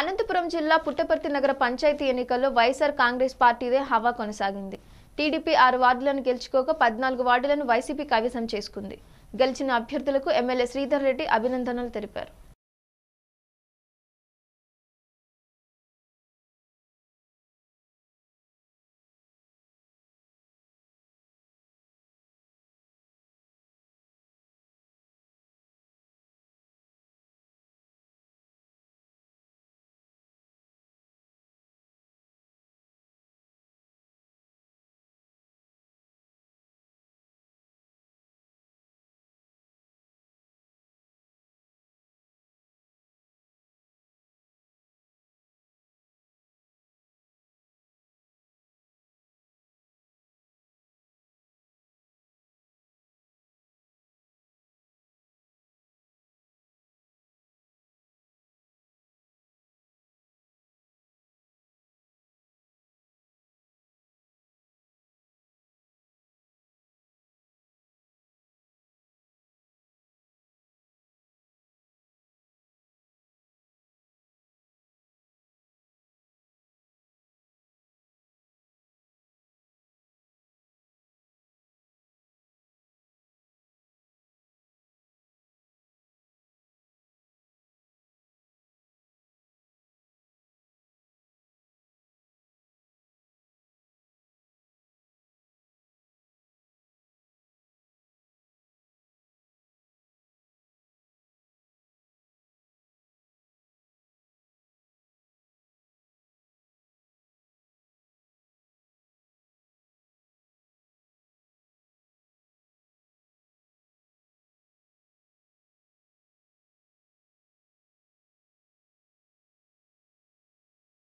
అనంతపురం జిల్లా పుట్టపర్తి నగర పంచాయతీ ఎన్నికల్లో వైఎస్ఆర్ కాంగ్రెస్ పార్టీదే హవా కొనసాగింది టీడీపీ ఆరు వార్డులను గెలుచుకోక పద్నాలుగు వార్డులను వైసీపీ కైవసం చేసుకుంది గెలిచిన అభ్యర్థులకు ఎమ్మెల్యే శ్రీధర్ రెడ్డి అభినందనలు తెలిపారు